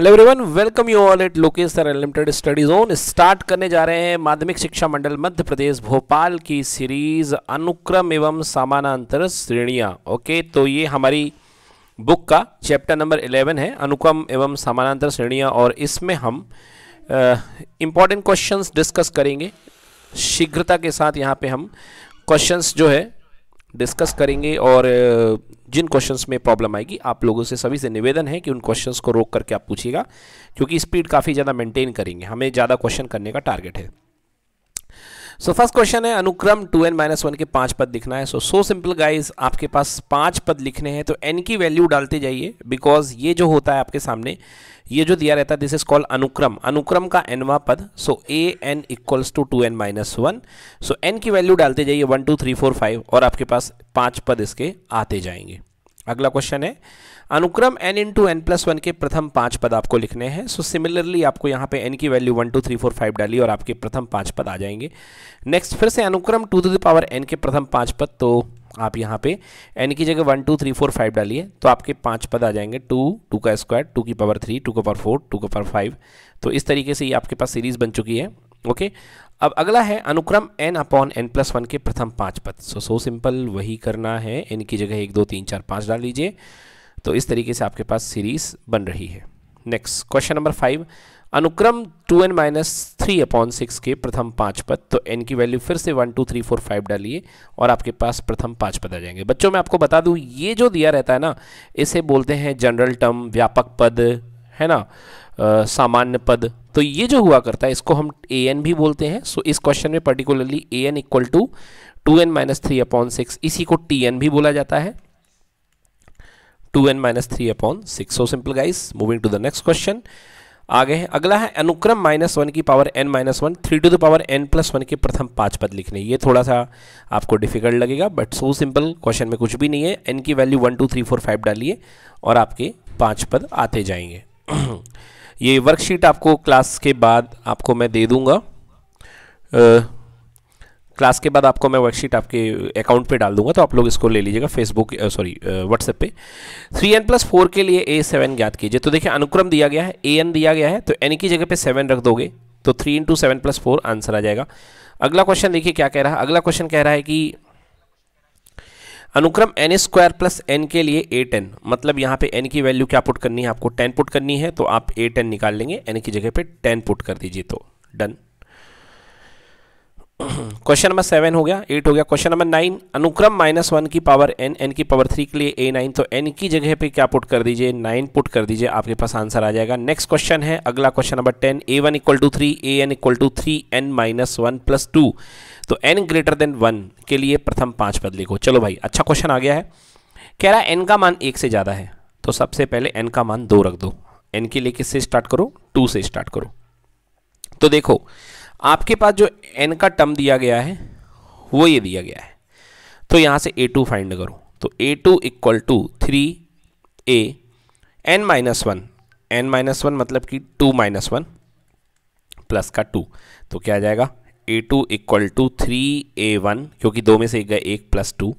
Hello everyone welcome you all at Lokesh sir unlimited study zone start करने जा रहे हैं माध्यमिक शिक्षा मंडल मध्य प्रदेश भोपाल की सीरीज अनुक्रम एवं समानांतर श्रेणियां ओके तो ये हमारी बुक का चैप्टर नंबर 11 है अनुक्रम एवं समानांतर श्रेणियां और इसमें हम इम्पॉर्टेंट क्वेश्चंस डिस्कस करेंगे शीघ्रता के साथ यहाँ पे हम क्वेश्चन जो है डिस्कस करेंगे और जिन क्वेश्चंस में प्रॉब्लम आएगी आप लोगों से सभी से निवेदन है कि उन क्वेश्चंस को रोक करके आप पूछिएगा क्योंकि स्पीड काफ़ी ज़्यादा मेंटेन करेंगे हमें ज़्यादा क्वेश्चन करने का टारगेट है सो फर्स्ट क्वेश्चन है अनुक्रम टू एन माइनस वन के पांच पद लिखना है सो सो सिंपल गाइज आपके पास पांच पद लिखने हैं तो एन की वैल्यू डालते जाइए बिकॉज ये जो होता है आपके सामने ये जो दिया रहता है दिस इज कॉल्ड अनुक्रम अनुक्रम का एनवा पद so a n equals to two N minus one so n की वैल्यू डालते जाइए one two three four five और आपके पास पांच पद इसके आते जाएंगे अगला क्वेश्चन है अनुक्रम n into n plus one के प्रथम पांच पद आपको लिखने हैं सो सिमिलरली आपको यहाँ पे एन की value one two three four five डाली और आपके प्रथम पांच पद आ जाएंगे नेक्स्ट फिर से अनुक्रम two to the power n के प्रथम पांच पद तो आप यहाँ पे एन की जगह one two three four five डालिए तो आपके पांच पद आ जाएंगे टू टू का स्क्वायर टू की पावर थ्री टू का पावर फोर टू का पावर फाइव तो इस तरीके से ये आपके पास सीरीज बन चुकी है ओके अब अगला है अनुक्रम n upon N plus one के प्रथम पांच पद सो सो सिंपल वही करना है एन की जगह एक दो तीन चार पाँच डाल लीजिए तो इस तरीके से आपके पास सीरीज बन रही है नेक्स्ट क्वेश्चन नंबर फाइव अनुक्रम two N minus three upon six के प्रथम पाँच पद तो एन की वैल्यू फिर से one two three four five डालिए और आपके पास प्रथम पाँच पद आ जाएंगे बच्चों मैं आपको बता दूँ ये जो दिया रहता है ना इसे बोलते हैं जनरल टर्म व्यापक पद है ना आ, सामान्य पद तो ये जो हुआ करता है इसको हम ए एन भी बोलते हैं सो इस क्वेश्चन में particularly a n equal to two N minus three upon six इसी को टी एन भी बोला जाता है two N minus three upon six so simple guys moving to the next question आगे है अगला है अनुक्रम माइनस वन की power n minus one three to the power n plus one के प्रथम पांच पद लिखने ये थोड़ा सा आपको डिफिकल्ट लगेगा बट सो सिंपल क्वेश्चन में कुछ भी नहीं है एन की value one two three four five डालिए और आपके पाँच पद आते जाएंगे ये वर्कशीट आपको क्लास के बाद आपको मैं दे दूंगा क्लास के बाद आपको मैं वर्कशीट आपके अकाउंट पे डाल दूंगा तो आप लोग इसको ले लीजिएगा फेसबुक सॉरी व्हाट्सएप पे थ्री एन प्लस फोर के लिए ए सेवन ज्ञात कीजिए तो देखिए अनुक्रम दिया गया है ए एन दिया गया है तो एन की जगह पे सेवन रख दोगे तो three into seven plus four answer आ जाएगा अगला क्वेश्चन देखिए क्या कह रहा है अगला क्वेश्चन कह रहा है कि अनुक्रम एन स्क्वायर प्लस एन के लिए ए टेन मतलब यहाँ पे एन की वैल्यू क्या पुट करनी है आपको टेन पुट करनी है तो आप ए टेन निकाल लेंगे एन की जगह पे टेन पुट कर दीजिए तो डन क्वेश्चन नंबर सेवन हो गया एट हो गया क्वेश्चन नंबर नाइन अनुक्रम माइनस वन की पावर एन एन की पावर थ्री के लिए ए नाइन तो एन की जगह पे क्या पुट कर दीजिए नाइन पुट कर दीजिए आपके पास आंसर आ जाएगा नेक्स्ट क्वेश्चन है अगला question number ten a one equal to three a n equal to three n minus one plus two तो एन ग्रेटर देन वन के लिए प्रथम पाँच पद लिखो चलो भाई अच्छा क्वेश्चन आ गया है कह रहा है एन का मान एक से ज़्यादा है तो सबसे पहले एन का मान दो रख दो एन के लिए किससे स्टार्ट करो टू से स्टार्ट करो तो देखो आपके पास जो एन का टर्म दिया गया है वो ये दिया गया है तो यहाँ से ए टू फाइंड करो तो a two equal to three a n minus one n minus one मतलब कि टू माइनस वन प्लस का टू तो क्या आ जाएगा a two equal to three a one क्योंकि दो में से एक गए एक प्लस टू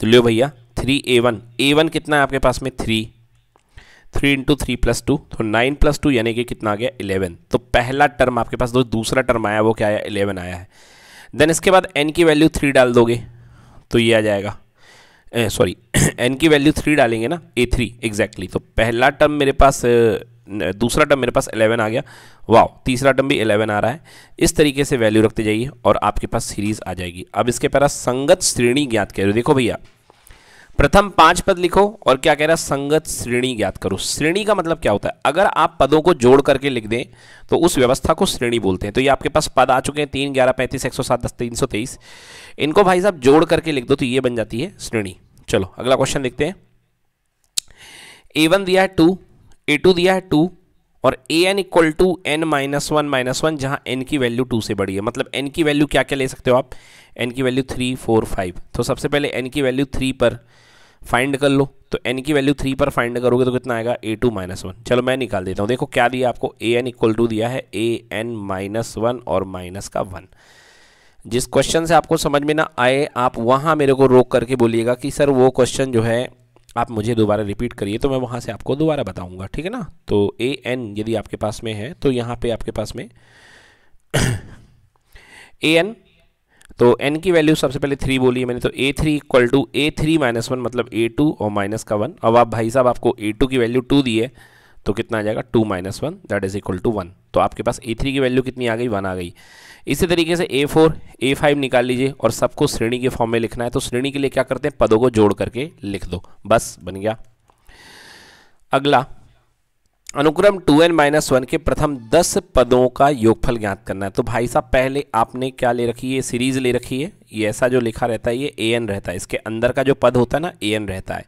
तो लियो भैया three a one a one कितना है आपके पास में three three into three plus two तो नाइन प्लस टू यानी कि कितना आ गया इलेवन तो पहला टर्म आपके पास दो दूसरा टर्म आया वो क्या आया इलेवन आया है देन इसके बाद एन की वैल्यू थ्री डाल दोगे तो ये आ जाएगा सॉरी एन की वैल्यू थ्री डालेंगे ना ए थ्री एग्जैक्टली तो पहला टर्म मेरे पास दूसरा टर्म मेरे पास इलेवन आ गया वाह तीसरा टर्म भी इलेवन आ रहा है इस तरीके से वैल्यू रखते जाइए और आपके पास सीरीज़ आ जाएगी अब इसके पास संगत श्रेणी ज्ञात हो देखो भैया प्रथम पांच पद लिखो और क्या कह रहा है संगत श्रेणी ज्ञात करो श्रेणी का मतलब क्या होता है अगर आप पदों को जोड़ करके लिख दें तो उस व्यवस्था को श्रेणी बोलते हैं तो ये आपके पास पद आ चुके हैं तीन ग्यारह पैंतीस एक सौ सात दस तीन सौ तेईस इनको भाई साहब जोड़ करके लिख दो तो ये बन जाती है श्रेणी चलो अगला क्वेश्चन लिखते हैं ए वन दिया है टू ए टू दिया है टू और a n equal to N minus one minus one जहाँ एन की वैल्यू टू से बड़ी है मतलब एन की वैल्यू क्या क्या ले सकते हो आप एन की वैल्यू थ्री फोर फाइव तो सबसे पहले एन की वैल्यू थ्री पर फाइंड कर लो तो एन की वैल्यू थ्री पर फाइंड करोगे तो कितना आएगा ए टू माइनस वन चलो मैं निकाल देता हूँ देखो क्या दिया आपको ए एन इक्वल टू दिया है ए एन माइनस वन और माइनस का वन जिस क्वेश्चन से आपको समझ में ना आए आप वहाँ मेरे को रोक करके बोलिएगा कि सर वो क्वेश्चन जो है आप मुझे दोबारा रिपीट करिए तो मैं वहाँ से आपको दोबारा बताऊँगा ठीक है ना तो ए एन यदि आपके पास में है तो यहाँ पर आपके पास में ए एन तो n की वैल्यू सबसे पहले थ्री बोली है मैंने तो a three equal to a three minus one मतलब ए टू और माइनस का वन अब आप भाई साहब आपको ए टू की वैल्यू टू दी है तो कितना आ जाएगा two minus one that is equal to one तो आपके पास ए थ्री की वैल्यू कितनी आ गई वन आ गई इसी तरीके से ए फोर ए फाइव निकाल लीजिए और सबको श्रेणी के फॉर्म में लिखना है तो श्रेणी के लिए क्या करते हैं पदों को जोड़ करके लिख दो बस बन गया अगला अनुक्रम टू एन माइनस वन के प्रथम दस पदों का योगफल ज्ञात करना है तो भाई साहब पहले आपने क्या ले रखी है सीरीज ले रखी है ये ऐसा जो लिखा रहता है ये ए एन रहता है इसके अंदर का जो पद होता है ना ए एन रहता है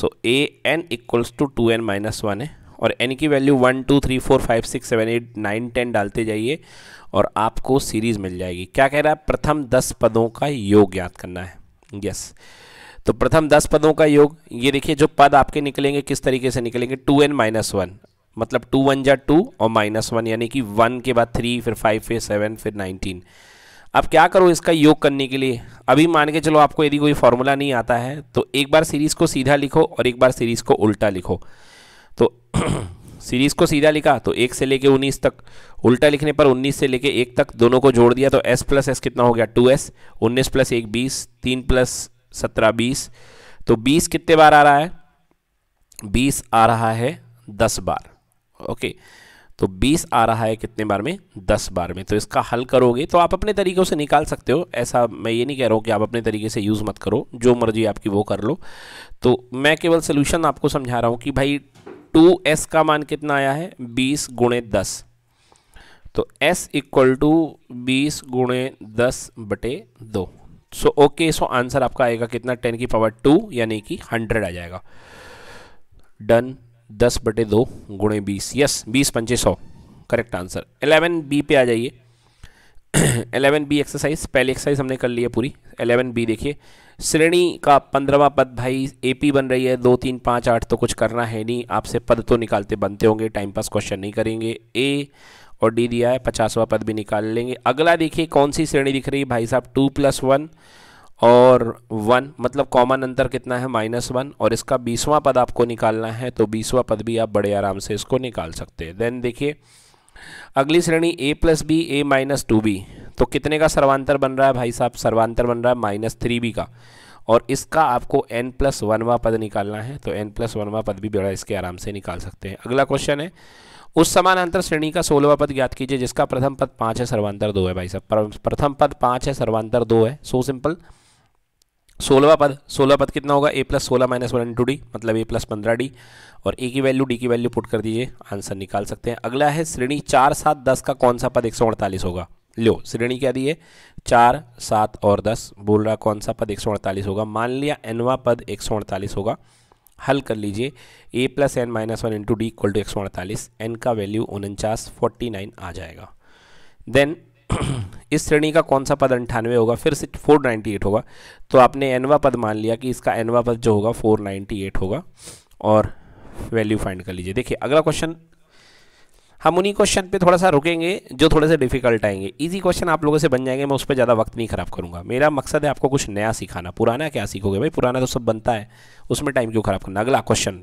so a n equals to two N minus one है और एन की value one two three four five six seven eight nine ten डालते जाइए और आपको सीरीज़ मिल जाएगी क्या कह रहा है प्रथम दस पदों का योग ज्ञात करना है यस yes. तो प्रथम दस पदों का योग ये देखिए जो पद आपके निकलेंगे किस तरीके से निकलेंगे टू एन माइनस वन मतलब टू वन जा टू और माइनस वन यानी कि वन के बाद थ्री फिर फाइव फिर सेवन फिर नाइनटीन अब क्या करो इसका योग करने के लिए अभी मान के चलो आपको यदि कोई फॉर्मूला नहीं आता है तो एक बार सीरीज़ को सीधा लिखो और एक बार सीरीज़ को उल्टा लिखो तो सीरीज़ को सीधा लिखा तो एक से लेके उन्नीस तक उल्टा लिखने पर उन्नीस से लेके एक तक दोनों को जोड़ दिया तो एस प्लस एस कितना हो गया टू एस उन्नीस प्लस एक बीस तीन प्लस सत्रह बीस तो बीस कितने बार आ रहा है बीस आ रहा है दस बार ओके तो बीस आ रहा है कितने बार में दस बार में तो इसका हल करोगे तो आप अपने तरीक़ों से निकाल सकते हो ऐसा मैं ये नहीं कह रहा हूँ कि आप अपने तरीके से यूज़ मत करो जो मर्जी आपकी वो कर लो तो मैं केवल सोल्यूशन आपको समझा रहा हूँ कि भाई टू एस का मान कितना आया है बीस गुणे दस तो s इक्वल टू बीस गुणे दस बटे दो सो ओके सो आंसर आपका आएगा कितना टेन की पावर टू यानी कि हंड्रेड आ जाएगा डन दस बटे दो गुणे बीस यस बीस पंचे सौ करेक्ट आंसर एलेवन बी पे आ जाइए एलेवन बी एक्सरसाइज पहली एक्सरसाइज हमने कर ली है पूरी एलेवन बी देखिए श्रेणी का पंद्रवा पद भाई एपी बन रही है दो तीन पाँच आठ तो कुछ करना है नहीं आपसे पद तो निकालते बनते होंगे टाइम पास क्वेश्चन नहीं करेंगे ए और डी दिया है पचासवा पद भी निकाल लेंगे अगला देखिए कौन सी श्रेणी दिख रही है भाई साहब टू प्लस वन और वन मतलब कॉमन अंतर कितना है माइनस वन और इसका बीसवां पद आपको निकालना है तो बीसवां पद भी आप बड़े आराम से इसको निकाल सकते हैं देन देखिए अगली श्रेणी a plus b a minus two b तो कितने का सर्वांतर बन रहा है भाई साहब सर्वांतर बन रहा है माइनस थ्री बी का और इसका आपको एन प्लस वनवा पद निकालना है तो एन प्लस वनवा पद भी बड़ा इसके आराम से निकाल सकते हैं अगला क्वेश्चन है उस समानांतर श्रेणी का सोलहवा पद ज्ञात कीजिए जिसका प्रथम पद पांच है सर्वांतर दो है भाई साहब प्रथम पद पांच है सर्वांतर दो है सो सिंपल सोलहवा पद सोलह पद कितना होगा ए प्लस सोलह माइनस वन इंटू डी मतलब ए प्लस पंद्रह डी और ए की वैल्यू डी की वैल्यू पुट कर दीजिए आंसर निकाल सकते हैं अगला है श्रेणी चार सात दस का कौन सा पद एक सौ अड़तालीस होगा लो श्रेणी क्या दी है चार सात और दस बोल रहा कौन सा पद एक सौ अड़तालीस होगा मान लिया एनवा पद एक सौ अड़तालीस होगा हल कर लीजिए a plus N minus one into d equal to एक सौ अड़तालीस एन का वैल्यू उनचास फोर्टी नाइन आ जाएगा देन इस श्रेणी का कौन सा पद अंठानवे होगा फिर से फोर नाइन्टी एट होगा तो आपने एनवा पद मान लिया कि इसका एनवा पद जो होगा फोर नाइन्टी एट होगा और वैल्यू फाइंड कर लीजिए देखिए अगला क्वेश्चन हम उन्हीं क्वेश्चन पे थोड़ा सा रुकेंगे जो थोड़े से डिफिकल्ट आएंगे इजी क्वेश्चन आप लोगों से बन जाएंगे मैं उस पर ज़्यादा वक्त नहीं ख़राब करूँगा मेरा मकसद है आपको कुछ नया सिखाना पुराना क्या सीखोगे भाई पुराना तो सब बनता है उसमें टाइम क्यों ख़राब करना अगला क्वेश्चन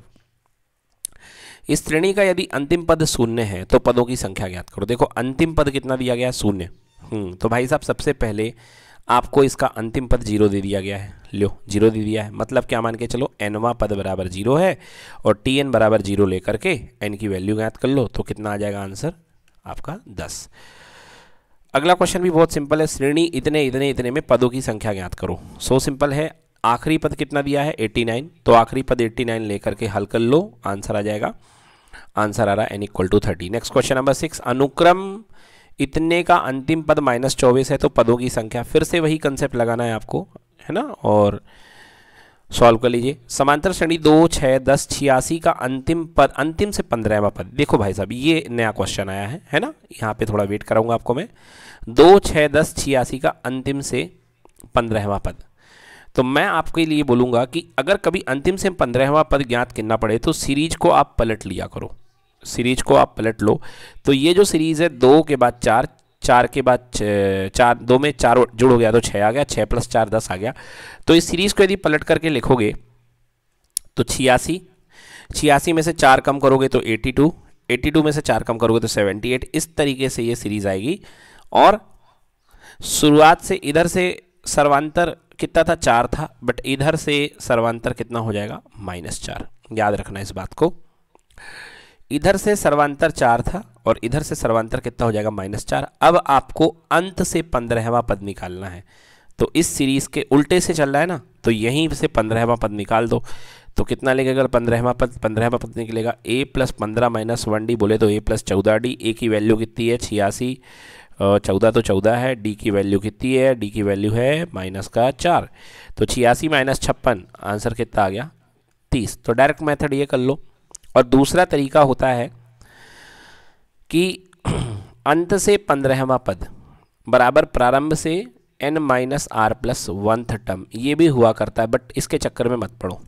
इस श्रेणी का यदि अंतिम पद शून्य है तो पदों की संख्या ज्ञात करो देखो अंतिम पद कितना दिया गया शून्य हम्म, तो भाई साहब सबसे पहले आपको इसका अंतिम पद जीरो दे दिया गया है लो जीरो दे दिया है मतलब क्या मान के चलो एनवा पद बराबर जीरो है और टी एन बराबर जीरो लेकर के एन की वैल्यू ज्ञात कर लो तो कितना आ जाएगा आंसर आपका दस अगला क्वेश्चन भी बहुत सिंपल है श्रेणी इतने इतने इतने में पदों की संख्या ज्ञात करो सो सिंपल है आखिरी पद कितना दिया है 89 तो आखिरी पद 89 लेकर के हल कर लो आंसर आ जाएगा आंसर आ रहा है n equal to thirty next question number six अनुक्रम इतने का अंतिम पद माइनस चौबीस है तो पदों की संख्या फिर से वही कंसेप्ट लगाना है आपको है ना और सॉल्व कर लीजिए समांतर श्रेणी दो छः दस छियासी का अंतिम पद अंतिम से पंद्रहवा पद देखो भाई साहब ये नया क्वेश्चन आया है है ना यहाँ पे थोड़ा वेट कराऊंगा आपको मैं दो छः दस छियासी का अंतिम से पंद्रहवा पद तो मैं आपके लिए बोलूँगा कि अगर कभी अंतिम से पंद्रहवा पद ज्ञात करना पड़े तो सीरीज को आप पलट लिया करो सीरीज को आप पलट लो तो ये जो सीरीज़ है दो के बाद चार चार के बाद चार दो में चार जुड़ हो गया तो छः आ गया छः प्लस चार दस आ गया तो इस सीरीज़ को यदि पलट करके लिखोगे तो छियासी छियासी में से चार कम करोगे तो एटी टू एटी टू में से चार कम करोगे तो सेवेंटी एट इस तरीके से ये सीरीज़ आएगी और शुरुआत से इधर से सर्वांतर कितना था चार था बट इधर से सर्वांतर कितना हो जाएगा माइनस चार याद रखना इस बात को इधर से सर्वांतर चार था और इधर से सर्वांतर कितना हो जाएगा माइनस चार अब आपको अंत से पंद्रहवा पद निकालना है तो इस सीरीज़ के उल्टे से चल रहा है ना तो यहीं से पंद्रहवा पद निकाल दो तो कितना लेगा अगर पंद्रहवा पद पंद्रहवा पद निकलेगा ए प्लस पंद्रह माइनस वन डी बोले तो ए प्लस चौदह डी ए की वैल्यू कितनी है छियासी चौदह तो चौदह है डी की वैल्यू कितनी है डी की वैल्यू है माइनस का चार तो छियासी माइनस छप्पन आंसर कितना आ गया तीस तो डायरेक्ट मेथड ये कर लो और दूसरा तरीका होता है कि अंत से पंद्रहवा पद बराबर प्रारंभ से n minus r plus one term ये भी हुआ करता है बट इसके चक्कर में मत पढ़ो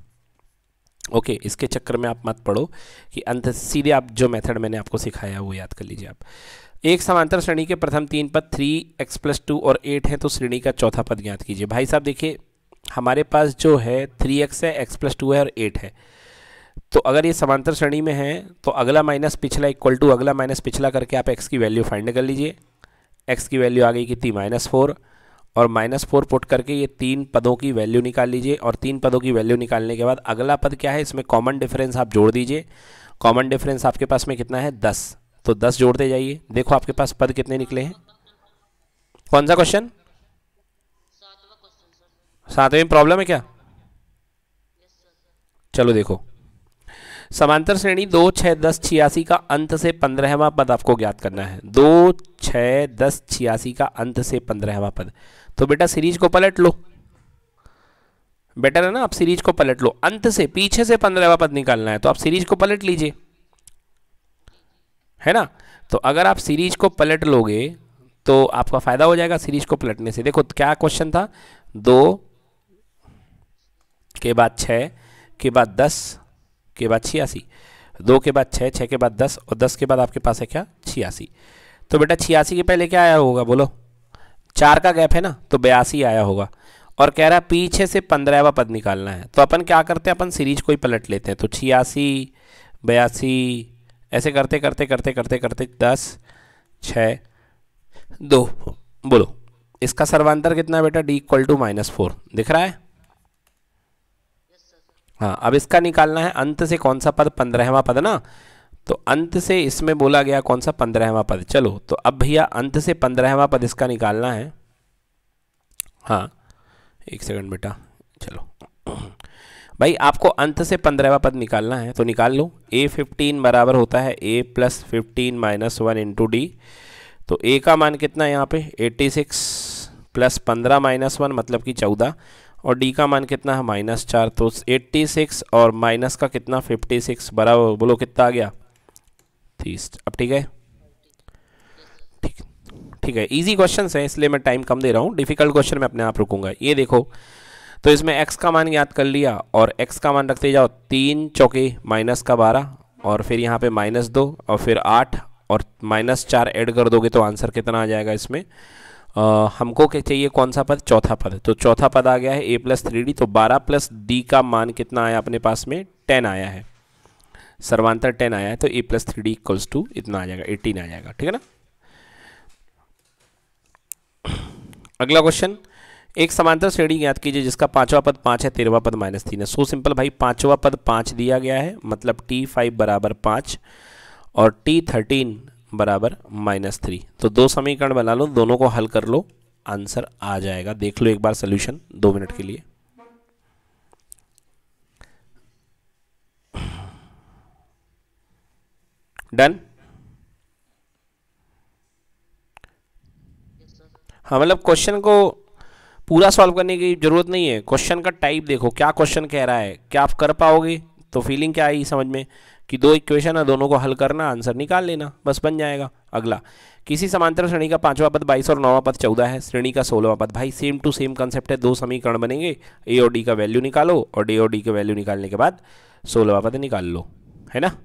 ओके okay, इसके चक्कर में आप मत पढ़ो कि अंत सीधे आप जो मेथड मैंने आपको सिखाया वो याद कर लीजिए आप एक समांतर श्रेणी के प्रथम तीन पद थ्री एक्स प्लस टू और एट हैं तो श्रेणी का चौथा पद ज्ञात कीजिए भाई साहब देखिए हमारे पास जो है थ्री एक्स है एक्स प्लस टू है और एट है तो अगर ये समांतर श्रेणी में है तो अगला माइनस पिछला इक्वल टू अगला माइनस पिछला करके आप एक्स की वैल्यू फाइंड कर लीजिए एक्स की वैल्यू आ गई कितनी माइनस फोर और माइनस फोर पुट करके ये तीन पदों की वैल्यू निकाल लीजिए और तीन पदों की वैल्यू निकालने के बाद अगला पद क्या है इसमें कॉमन डिफरेंस आप जोड़ दीजिए कॉमन डिफरेंस आपके पास में कितना है दस तो दस जोड़ते जाइए देखो आपके पास पद कितने निकले हैं कौन सा क्वेश्चन सातवें प्रॉब्लम है क्या चलो देखो समांतर श्रेणी दो छः दस छियासी का अंत से पंद्रहवा पद आपको ज्ञात करना है दो छः दस छियासी का अंत से पंद्रहवा पद तो बेटा सीरीज को पलट लो बेटर है ना आप सीरीज को पलट लो अंत से पीछे से पंद्रहवा पद निकालना है तो आप सीरीज को पलट लीजिए है ना तो अगर आप सीरीज को पलट लोगे तो आपका फायदा हो जाएगा सीरीज को पलटने से देखो क्या क्वेश्चन था दो के बाद छः के बाद दस के बाद छियासी दो के बाद छः छः के बाद दस और दस के बाद आपके पास है क्या छियासी तो बेटा छियासी के पहले क्या आया होगा बोलो चार का गैप है ना तो बयासी आया होगा और कह रहा है पीछे से पंद्रहवा पद निकालना है तो अपन क्या करते हैं अपन सीरीज को ही पलट लेते हैं तो छियासी बयासी ऐसे करते करते करते करते करते दस छः दो बोलो इसका सर्वांतर कितना बेटा d equal to minus four दिख रहा है हाँ अब इसका निकालना है अंत से कौन सा पद पंद्रहवा पद ना तो अंत से इसमें बोला गया कौन सा पंद्रहवा पद चलो तो अब भैया अंत से पंद्रहवा पद इसका निकालना है हाँ एक सेकंड बेटा चलो भाई आपको अंत से पंद्रहवा पद निकालना है तो निकाल लो ए फिफ्टीन बराबर होता है ए plus fifteen minus one into d तो ए का मान कितना है यहाँ पे एट्टी सिक्स प्लस पंद्रह माइनस वन मतलब कि चौदह और डी का मान कितना है माइनस चार तो 86 और माइनस का कितना 56 बराबर बोलो कितना आ गया तीस अब ठीक है ठीक ठीक है इजी क्वेश्चन है इसलिए मैं टाइम कम दे रहा हूँ डिफिकल्ट क्वेश्चन मैं अपने आप रुकूंगा ये देखो तो इसमें x का मान याद कर लिया और x का मान रखते जाओ तीन चौके माइनस का बारह और फिर यहाँ पे माइनस दो और फिर आठ और माइनस चार ऐड कर दोगे तो आंसर कितना आ जाएगा इसमें आ, हमको क्या चाहिए कौन सा पद चौथा पद तो चौथा पद आ गया है ए प्लस थ्री डी तो बारह प्लस डी का मान कितना आया अपने पास में टेन आया है सर्वांतर टेन आया है तो a plus three d equals to इतना आ जाएगा एटीन आ जाएगा ठीक है ना अगला क्वेश्चन एक समांतर श्रेणी ज्ञात कीजिए जिसका पांचवा पद पांच है तेरहवा पद माइनस तीन है सो सिंपल भाई पांचवा पद पांच दिया गया है मतलब टी फाइव बराबर पांच और टी थर्टीन बराबर माइनस थ्री तो दो समीकरण बना लो दोनों को हल कर लो आंसर आ जाएगा देख लो एक बार सोल्यूशन दो मिनट के लिए डन हाँ मतलब क्वेश्चन को पूरा सॉल्व करने की ज़रूरत नहीं है क्वेश्चन का टाइप देखो क्या क्वेश्चन कह रहा है क्या आप कर पाओगे तो फीलिंग क्या आई समझ में कि दो इक्वेशन है दोनों को हल करना आंसर निकाल लेना बस बन जाएगा अगला किसी समांतर श्रेणी का पांचवा पद बाईस और नौवा पद चौदह है श्रेणी का सोलहवा पद भाई सेम टू सेम कंसेप्ट है दो समीकरण बनेंगे ए और डी का वैल्यू निकालो और डी और डी का वैल्यू निकालने के बाद सोलहवा पद निकाल लो है ना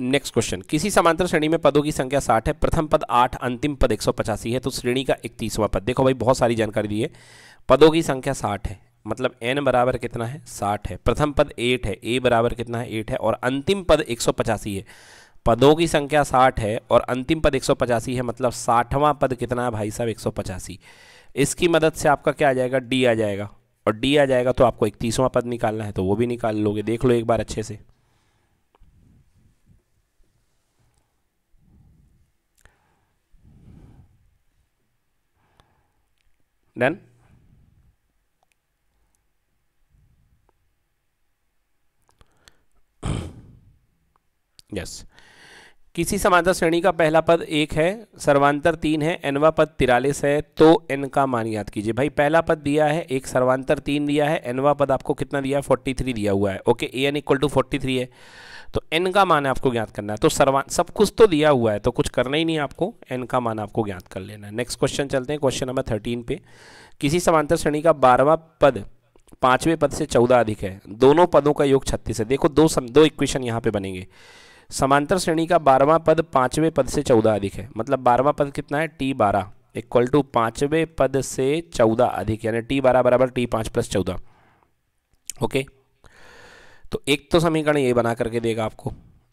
नेक्स्ट क्वेश्चन किसी समांतर श्रेणी में पदों की संख्या साठ है प्रथम पद आठ अंतिम पद एक है तो श्रेणी का इकतीसवा पद देखो भाई बहुत सारी जानकारी दी है पदों की संख्या साठ है मतलब एन बराबर कितना है साठ है प्रथम पद एट है ए बराबर कितना है एट है और अंतिम पद एक है पदों की संख्या साठ है और अंतिम पद एक है मतलब साठवां पद कितना है भाई साहब एक इसकी मदद से आपका क्या आ जाएगा डी आ जाएगा और डी आ जाएगा तो आपको इकतीसवां पद निकालना है तो वो भी निकाल लोगे देख लो एक बार अच्छे से डन यस किसी समांतर श्रेणी का पहला पद एक है सर्वांतर तीन है एनवा पद तिरालीस है तो एन का मान याद कीजिए भाई पहला पद दिया है एक सर्वांतर तीन दिया है एनवा पद आपको कितना दिया है फोर्टी थ्री दिया हुआ है okay a n equal to forty three है तो एन का मान आपको ज्ञात करना है तो सर्वा सब कुछ तो दिया हुआ है तो कुछ करना ही नहीं आपको एन का मान आपको ज्ञात कर लेना है नेक्स्ट क्वेश्चन चलते हैं क्वेश्चन नंबर थर्टीन पे किसी समांतर श्रेणी का बारहवा पद पाँचवें पद से चौदह अधिक है दोनों पदों का योग छत्तीस है देखो दो सम दो इक्वेशन यहाँ पे बनेंगे समांतर श्रेणी का बारहवां पद पांचवें पद से चौदह अधिक है मतलब बारहवां पद कितना है टी बारह इक्वल टू पांचवें पद से चौदह अधिक यानी टी बारह बराबर टी पांच प्लस चौदह ओके तो एक तो समीकरण ये बना करके देगा आपको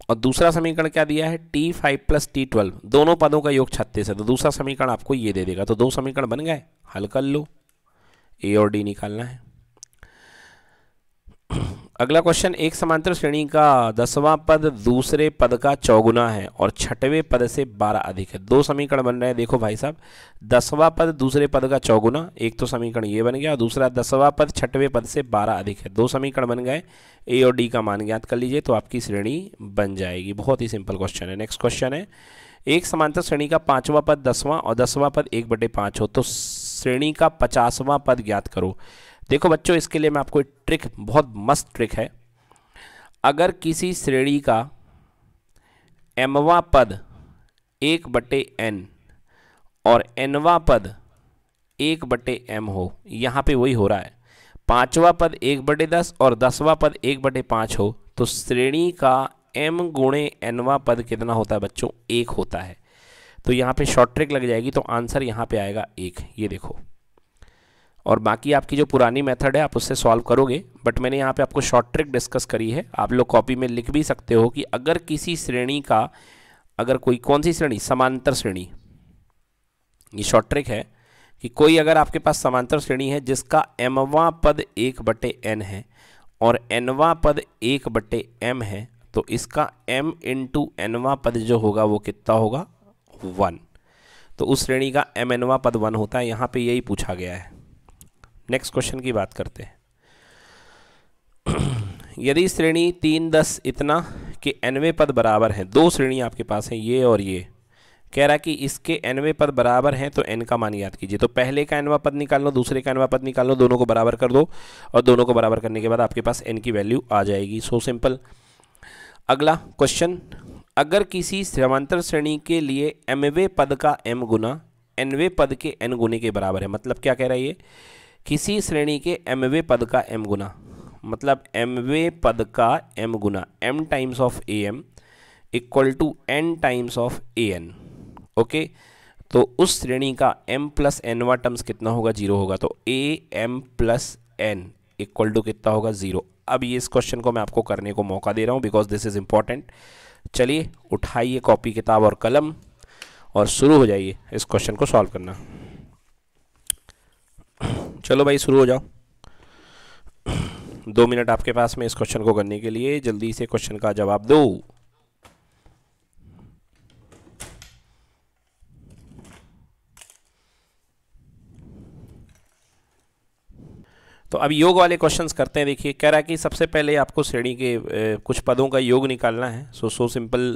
और दूसरा समीकरण क्या दिया है t five plus t twelve दोनों पदों का योग छत्तीस है तो दूसरा समीकरण आपको ये दे देगा तो दो समीकरण बन गए हल कर लो ए और डी निकालना है अगला क्वेश्चन एक समांतर श्रेणी का दसवां पद दूसरे पद का चौगुना है और छठवें पद से बारह अधिक है दो समीकरण बन रहे हैं देखो भाई साहब दसवां पद दूसरे पद का चौगुना एक तो समीकरण ये बन गया और दूसरा दसवां पद छठवें पद से बारह अधिक है दो समीकरण बन गए ए और डी का मान ज्ञात कर लीजिए तो आपकी श्रेणी बन जाएगी बहुत ही सिंपल क्वेश्चन है नेक्स्ट क्वेश्चन है एक समांतर श्रेणी का पाँचवा पद दसवां और दसवां पद एक बटे पाँच हो तो श्रेणी का पचासवां पद ज्ञात करो देखो बच्चों इसके लिए मैं आपको एक ट्रिक बहुत मस्त ट्रिक है अगर किसी श्रेणी का एमवा पद एक बटे एन और एनवा पद एक बटे एम हो यहाँ पे वही हो रहा है पांचवा पद एक बटे दस और दसवा पद एक बटे पाँच हो तो श्रेणी का एम गुणे एनवा पद कितना होता है बच्चों एक होता है तो यहाँ पे शॉर्ट ट्रिक लग जाएगी तो आंसर यहाँ पे आएगा एक ये देखो और बाकी आपकी जो पुरानी मेथड है आप उससे सॉल्व करोगे बट मैंने यहाँ पे आपको शॉर्ट ट्रिक डिस्कस करी है आप लोग कॉपी में लिख भी सकते हो कि अगर किसी श्रेणी का अगर कोई कौन सी श्रेणी समांतर श्रेणी ये शॉर्ट ट्रिक है कि कोई अगर आपके पास समांतर श्रेणी है जिसका एमवा पद एक बटे एन है और एनवा पद एक बटे एम है तो इसका एम इंटू एनवा पद जो होगा वो कितना होगा वन तो उस श्रेणी का एम एनवा पद वन होता है यहाँ पे यही पूछा गया है नेक्स्ट क्वेश्चन की बात करते हैं यदि श्रेणी तीन दस इतना कि एनवे पद बराबर हैं दो श्रेणी आपके पास हैं ये और ये कह रहा कि इसके एनवे पद बराबर हैं तो एन का मान याद कीजिए तो पहले का एनवा पद निकाल लो दूसरे का एनवा पद निकाल लो दोनों को बराबर कर दो और दोनों को बराबर करने के बाद आपके पास एन की वैल्यू आ जाएगी सो सिंपल अगला क्वेश्चन अगर किसी समांतर श्रेणी के लिए एमवे पद का एम गुना एनवे पद के एन गुने के बराबर है मतलब क्या कह रहा है ये किसी श्रेणी के वे पद का एम गुना मतलब वे पद का एम गुना m times of a m equal to n times of a n okay तो उस श्रेणी का एम प्लस एन वा टर्म्स कितना होगा जीरो होगा तो a m plus n equal to कितना होगा ज़ीरो अब ये इस क्वेश्चन को मैं आपको करने को मौका दे रहा हूँ बिकॉज दिस इज़ इम्पॉर्टेंट चलिए उठाइए कॉपी किताब और कलम और शुरू हो जाइए इस क्वेश्चन को सॉल्व करना चलो भाई शुरू हो जाओ दो मिनट आपके पास में इस क्वेश्चन को करने के लिए जल्दी से क्वेश्चन का जवाब दो तो अब योग वाले क्वेश्चंस करते हैं देखिए कह रहा है कि सबसे पहले आपको श्रेणी के कुछ पदों का योग निकालना है so so simple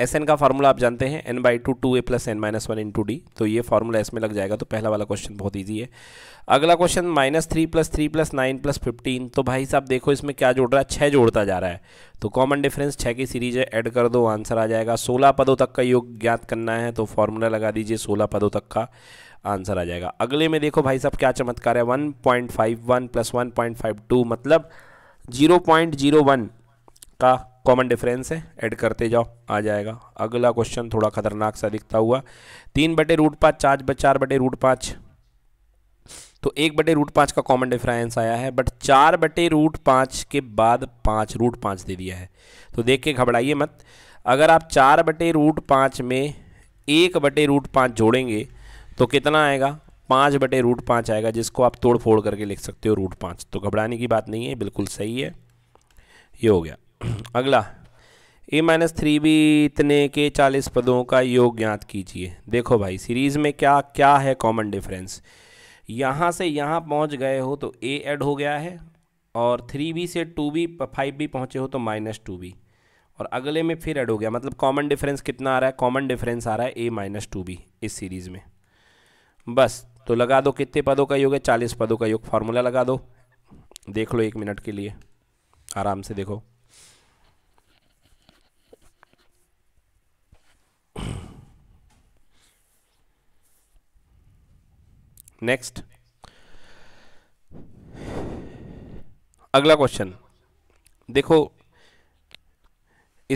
s n का फार्मूला आप जानते हैं n by two two A plus N minus one into d तो ये फार्मूला इसमें लग जाएगा तो पहला वाला क्वेश्चन बहुत ईजी है अगला question minus three plus three plus nine plus fifteen तो भाई साहब देखो इसमें क्या जोड़ रहा है छः जोड़ता जा रहा है तो कॉमन डिफरेंस छः की सीरीज है ऐड कर दो आंसर आ जाएगा सोलह पदों तक का योग ज्ञात करना है तो फार्मूला लगा दीजिए सोलह पदों तक का आंसर आ जाएगा अगले में देखो भाई साहब क्या चमत्कार है one point five one plus one point five two मतलब जीरो पॉइंट जीरो वन का कॉमन डिफरेंस है ऐड करते जाओ आ जाएगा अगला क्वेश्चन थोड़ा खतरनाक सा दिखता हुआ तीन बटे रूट पाँच चार चार बटे रूट पाँच तो एक बटे रूट पाँच का कॉमन डिफरेंस आया है बट चार बटे रूट पाँच के बाद पाँच रूट पाँच दे दिया है तो देख के घबराइए मत अगर आप चार बटे रूट पाँच में एक बटे रूट पाँच जोड़ेंगे तो कितना आएगा पाँच बटे रूट पाँच आएगा जिसको आप तोड़ फोड़ करके लिख सकते हो रूट पाँच तो घबराने की बात नहीं है बिल्कुल सही है ये हो गया अगला ए माइनस थ्री भी इतने के चालीस पदों का योग ज्ञात कीजिए देखो भाई सीरीज़ में क्या क्या है कॉमन डिफरेंस यहाँ से यहाँ पहुँच गए हो तो ए ऐड हो गया है और थ्री बी से टू बी फाइव बी पहुँचे हो तो माइनस टू बी और अगले में फिर ऐड हो गया मतलब कॉमन डिफरेंस कितना आ रहा है कॉमन डिफरेंस आ रहा है ए माइनस टू बी इस सीरीज़ में बस तो लगा दो कितने पदों का योग है चालीस पदों का योग फार्मूला लगा दो देख लो एक मिनट के लिए आराम से देखो नेक्स्ट अगला क्वेश्चन देखो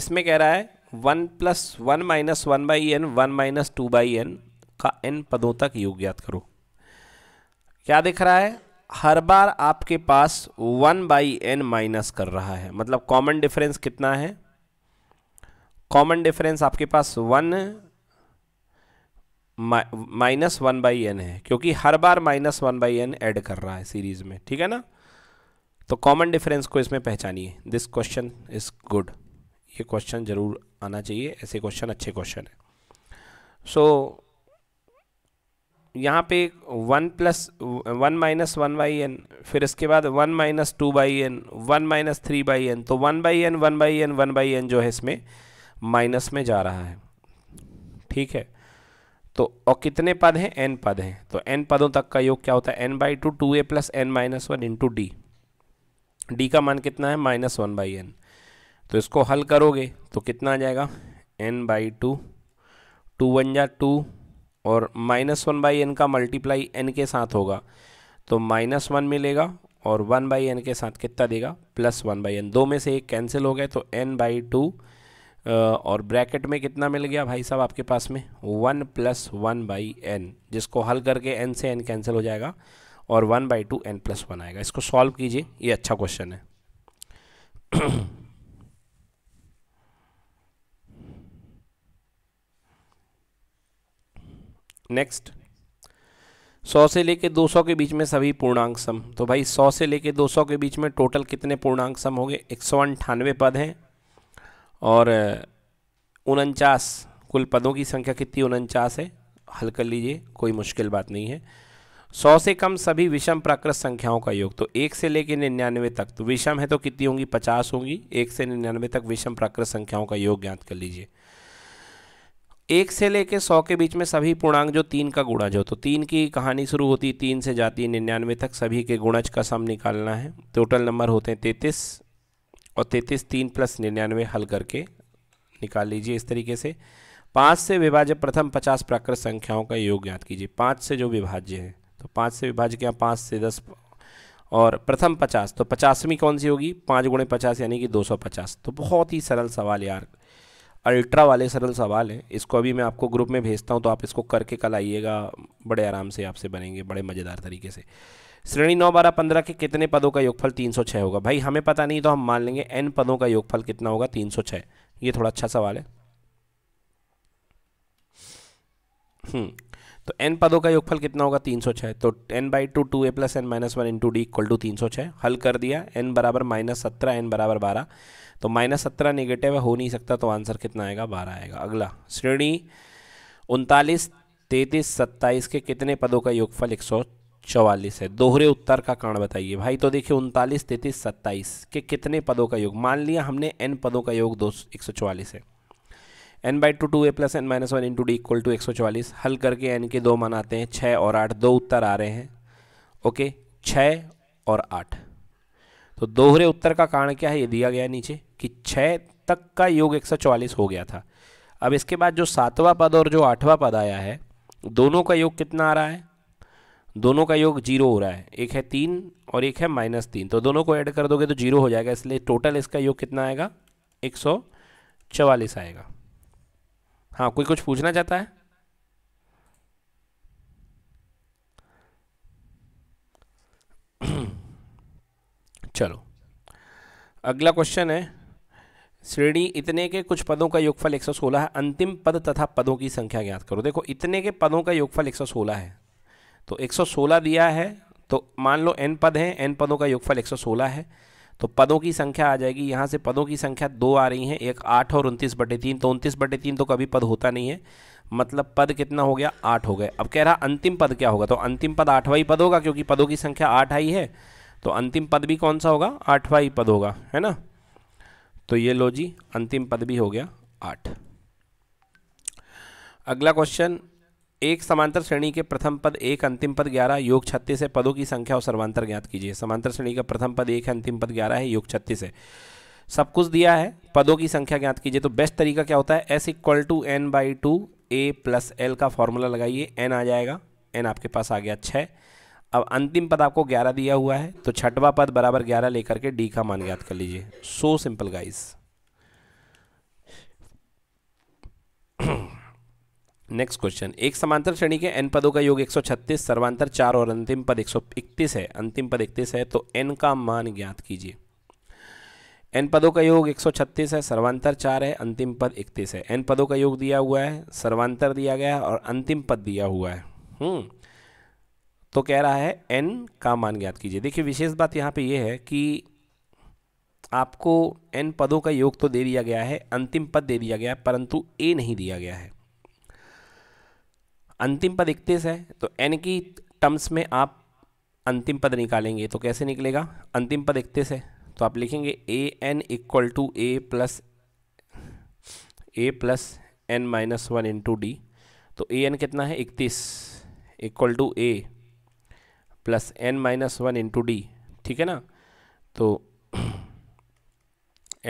इसमें कह रहा है one plus one minus one by n one minus two by n का एन पदों तक योग ज्ञात करो क्या दिख रहा है हर बार आपके पास वन बाई एन माइनस कर रहा है मतलब कॉमन डिफरेंस कितना है कॉमन डिफरेंस आपके पास one minus one by n है क्योंकि हर बार minus one by n add कर रहा है सीरीज़ में ठीक है ना तो कॉमन डिफरेंस को इसमें पहचानिए दिस क्वेश्चन इज़ गुड ये क्वेश्चन ज़रूर आना चाहिए ऐसे क्वेश्चन अच्छे क्वेश्चन है सो so, यहाँ पे one plus one minus one by n फिर इसके बाद one minus two by n one minus three by n तो one by n one by n one by n जो है इसमें माइनस में जा रहा है ठीक है तो और कितने पद हैं एन पद हैं तो एन पदों तक का योग क्या होता है n by two two A plus N minus one into d d का मान कितना है माइनस वन बाई एन तो इसको हल करोगे तो कितना आ जाएगा n by two two one जा टू और माइनस वन बाई एन का मल्टीप्लाई एन के साथ होगा तो माइनस वन मिलेगा और वन बाई एन के साथ कितना देगा प्लस वन बाई एन दो में से एक कैंसिल हो गए तो एन बाई टू और ब्रैकेट में कितना मिल गया भाई साहब आपके पास में one plus one by n जिसको हल करके एन से एन कैंसिल हो जाएगा और one by two N plus one आएगा इसको सॉल्व कीजिए ये अच्छा क्वेश्चन है नेक्स्ट सौ से लेके दो सौ के बीच में सभी पूर्णांक सम तो भाई सौ से लेके दो सौ के बीच में टोटल कितने पूर्णांक सम हो गए एक सौ अंठानवे पद हैं और उनचास कुल पदों की संख्या कितनी उनचास है हल कर लीजिए कोई मुश्किल बात नहीं है सौ से कम सभी विषम प्राकृत संख्याओं का योग तो एक से लेकर निन्यानवे तक तो विषम है तो कितनी होंगी पचास होंगी एक से निन्यानवे तक विषम प्राकृत संख्याओं का योग ज्ञात कर लीजिए एक से लेकर सौ के बीच में सभी पूर्णांक जो तीन का गुणज हो तो तीन की कहानी शुरू होती है तीन से जाती है निन्यानवे तक सभी के गुणज का सम निकालना है टोटल नंबर होते हैं तैतीस और तैंतीस तीन प्लस निन्यानवे हल करके निकाल लीजिए इस तरीके से पाँच से विभाज्य प्रथम पचास प्राकृत संख्याओं का योग ज्ञात कीजिए पाँच से जो विभाज्य है तो पाँच से विभाज्य क्या पाँच से दस और प्रथम पचास तो पचासवीं कौन सी होगी पाँच गुणे पचास यानी कि दो सौ पचास तो बहुत ही सरल सवाल यार अल्ट्रा वाले सरल सवाल हैं इसको अभी मैं आपको ग्रुप में भेजता हूँ तो आप इसको करके कल आइएगा बड़े आराम से आपसे बनेंगे बड़े मज़ेदार तरीके से श्रेणी नौ बारह पंद्रह के कितने पदों का योगफल तीन सौ छः होगा भाई हमें पता नहीं तो हम मान लेंगे एन पदों का योगफल कितना होगा तीन सौ छः ये थोड़ा अच्छा सवाल है हम्म, तो एन पदों का योगफल कितना होगा तीन सौ छः तो n by two two A plus N minus one into d equal to तीन सौ छः हल कर दिया एन बराबर माइनस सत्रह एन बराबर बारह तो माइनस सत्रह निगेटिव हो नहीं सकता तो आंसर कितना आएगा बारह आएगा अगला श्रेणी उनतालीस तैतीस सत्ताईस के कितने पदों का योगफल एक सौ चौवालीस है दोहरे उत्तर का कारण बताइए भाई तो देखिए उनतालीस तैतीस सत्ताईस के कितने पदों का योग मान लिया हमने एन पदों का योग दो एक सौ चौवालीस है n by two two A plus N minus one into d equal to एक सौ चौवालीस हल करके एन के दो मान आते हैं छः और आठ दो उत्तर आ रहे हैं ओके छः और आठ तो दोहरे उत्तर का कारण क्या है ये दिया गया नीचे कि छः तक का योग एक सौ चौवालीस हो गया था अब इसके बाद जो सातवां पद और जो आठवां पद आया है दोनों का योग कितना आ रहा है दोनों का योग जीरो हो रहा है एक है तीन और एक है माइनस तीन तो दोनों को ऐड कर दोगे तो जीरो हो जाएगा इसलिए टोटल इसका योग कितना आएगा एक सौ चवालीस आएगा हाँ कोई कुछ पूछना चाहता है चलो अगला क्वेश्चन है श्रेणी इतने के कुछ पदों का योगफल 116 है अंतिम पद तथा पदों की संख्या ज्ञात करो देखो इतने के पदों का योगफल 116 है तो 116 दिया है तो मान लो एन पद हैं एन पदों का योगफल 116 है तो पदों की संख्या आ जाएगी यहाँ से पदों की संख्या दो आ रही है एक आठ और उनतीस बटे तीन तो उनतीस बटे तीन तो कभी पद होता नहीं है मतलब पद कितना हो गया आठ हो गए अब कह रहा अंतिम पद क्या होगा तो अंतिम पद आठवाई ही पद होगा क्योंकि पदों की संख्या आठ आई है तो अंतिम पद भी कौन सा होगा आठवाई ही पद होगा है ना तो ये लो जी अंतिम पद भी हो गया आठ अगला क्वेश्चन एक समांतर श्रेणी के प्रथम पद एक अंतिम पद ग्यारह योग छत्तीस है पदों की संख्या और सर्वांतर ज्ञात कीजिए समांतर श्रेणी का प्रथम पद एक अंतिम पद ग्यारह है योग छत्तीस है सब कुछ दिया है पदों की संख्या ज्ञात कीजिए तो बेस्ट तरीका क्या होता है s equal to N by two A plus l का फॉर्मूला लगाइए एन आ जाएगा एन आपके पास आ गया छः अब अंतिम पद आपको ग्यारह दिया हुआ है तो छठवा पद बराबर ग्यारह लेकर के डी का मान ज्ञात कर लीजिए so simple guys next question एक समांतर श्रेणी के एन पदों का योग 136 सर्वांतर चार और अंतिम पद 131 है अंतिम पद 31 है तो एन का मान ज्ञात कीजिए एन पदों का योग 136 है सर्वांतर चार है अंतिम पद 31 है एन पदों का योग दिया हुआ है सर्वांतर दिया गया है और अंतिम पद दिया हुआ है हम्म। तो कह रहा है एन का मान ज्ञात कीजिए देखिए विशेष बात यहाँ पे ये यह है कि आपको एन पदों का योग तो दे दिया गया है अंतिम पद दे दिया गया है परंतु ए नहीं दिया गया है अंतिम पद इकतीस है तो एन की टर्म्स में आप अंतिम पद निकालेंगे तो कैसे निकलेगा अंतिम पद इकतीस है तो आप लिखेंगे a n equal to A plus a plus N minus one into d तो ए एन कितना है इकतीस equal to A plus N minus one into d ठीक है ना तो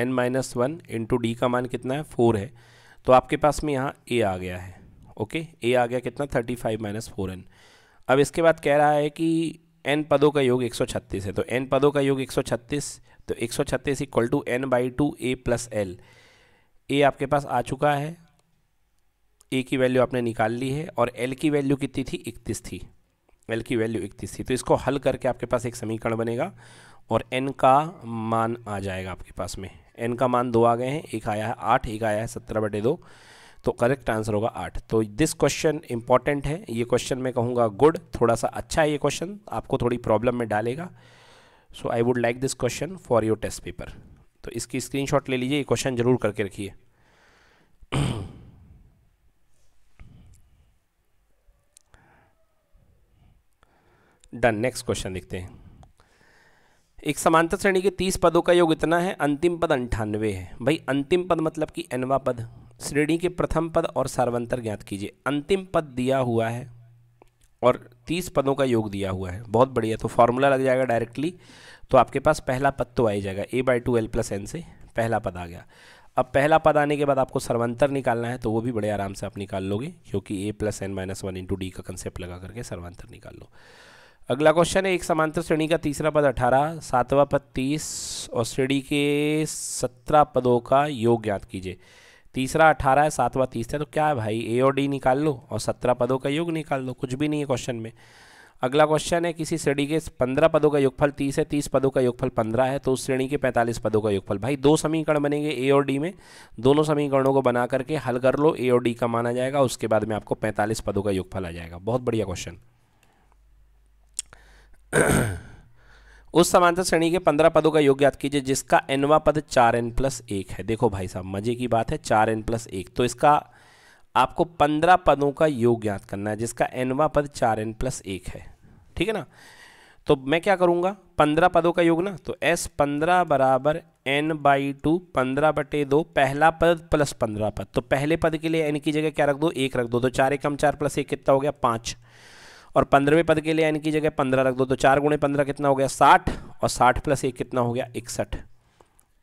n minus one into d का मान कितना है फोर है तो आपके पास में यहाँ ए आ गया है ओके ए आ गया कितना thirty five minus four n अब इसके बाद कह रहा है कि एन पदों का योग एक सौ छत्तीस है तो एन पदों का योग एक सौ छत्तीस तो एक सौ छत्तीस equal to N by two A plus l a आपके पास आ चुका है ए की वैल्यू आपने निकाल ली है और एल की वैल्यू कितनी थी इकतीस थी एल की वैल्यू इकतीस थी तो इसको हल करके आपके पास एक समीकरण बनेगा और एन का मान आ जाएगा आपके पास में एन का मान दो आ गए हैं एक आया है आठ एक आया है सत्रह बटे दो तो करेक्ट आंसर होगा आठ तो दिस क्वेश्चन इंपॉर्टेंट है ये क्वेश्चन मैं कहूँगा गुड थोड़ा सा अच्छा है ये क्वेश्चन आपको थोड़ी प्रॉब्लम में डालेगा so I would like this question for your test paper तो इसकी स्क्रीन ले लीजिए ये क्वेश्चन जरूर करके रखिए डन नेक्स्ट क्वेश्चन देखते हैं एक समांतर श्रेणी के तीस पदों का योग इतना है अंतिम पद अंठानवे है भाई अंतिम पद मतलब कि एनवा पद श्रेणी के प्रथम पद और सार्वंतर ज्ञात कीजिए अंतिम पद दिया हुआ है और तीस पदों का योग दिया हुआ है बहुत बढ़िया तो फार्मूला लग जाएगा डायरेक्टली तो आपके पास पहला पद तो आ ही जाएगा a by two l plus n से पहला पद आ गया अब पहला पद आने के बाद आपको सर्वंतर निकालना है तो वो भी बड़े आराम से आप निकाल लोगे क्योंकि a plus N minus one into d का कंसेप्ट लगा करके सर्वंतर निकाल लो अगला क्वेश्चन है एक समांतर श्रेणी का तीसरा पद अठारह सातवां पद तीस और श्रेणी के सत्रह पदों का योग ज्ञात कीजिए तीसरा अठारह है सातवां तीस है तो क्या है भाई ए और डी निकाल लो और सत्रह पदों का युग निकाल लो कुछ भी नहीं है क्वेश्चन में अगला क्वेश्चन है किसी श्रेणी के पंद्रह पदों का योगफल तीस है तीस पदों का योगफल पंद्रह है तो उस श्रेणी के पैंतालीस पदों का योगफल भाई दो समीकरण बनेंगे ए और डी में दोनों समीकरणों को बना करके हल कर लो ए और डी का माना जाएगा उसके बाद में आपको पैंतालीस पदों का योगफल आ जाएगा बहुत बढ़िया क्वेश्चन उस समांतर श्रेणी के पंद्रह पदों का योग याद कीजिए जिसका एनवा पद चार एन प्लस एक है देखो भाई साहब मजे की बात है चार एन प्लस एक तो इसका आपको पंद्रह पदों का योग याद करना है जिसका एनवा पद चार एन प्लस एक है ठीक है ना तो मैं क्या करूँगा पंद्रह पदों का योग ना तो एस पंद्रह बराबर एन बाई टू पंद्रह बटे दो पहला पद प्लस पंद्रह पद तो पहले पद के लिए एन की जगह क्या रख दो एक रख दो तो चार एकम चार प्लस एक कितना हो गया पाँच और पंद्रहवें पद के लिए एन की जगह पंद्रह रख दो तो चार गुणे पंद्रह कितना हो गया साठ और साठ प्लस एक कितना हो गया इकसठ